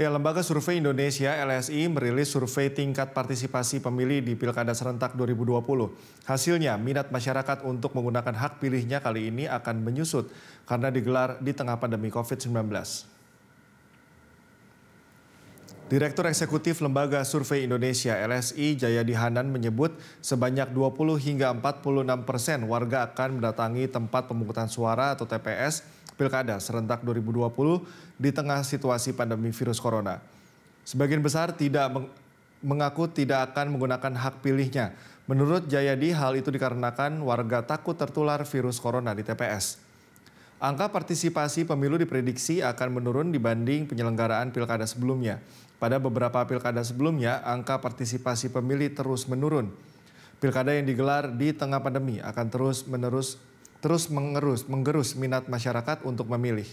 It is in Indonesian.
Ya, Lembaga Survei Indonesia LSI merilis survei tingkat partisipasi pemilih di Pilkada Serentak 2020. Hasilnya, minat masyarakat untuk menggunakan hak pilihnya kali ini akan menyusut karena digelar di tengah pandemi COVID-19. Direktur Eksekutif Lembaga Survei Indonesia LSI Jaya Dihanan menyebut sebanyak 20 hingga 46 persen warga akan mendatangi tempat pemungutan suara atau TPS Pilkada serentak 2020 di tengah situasi pandemi virus corona. Sebagian besar tidak mengaku tidak akan menggunakan hak pilihnya. Menurut Jayadi, hal itu dikarenakan warga takut tertular virus corona di TPS. Angka partisipasi pemilu diprediksi akan menurun dibanding penyelenggaraan pilkada sebelumnya. Pada beberapa pilkada sebelumnya, angka partisipasi pemilih terus menurun. Pilkada yang digelar di tengah pandemi akan terus menerus terus mengerus, menggerus minat masyarakat untuk memilih?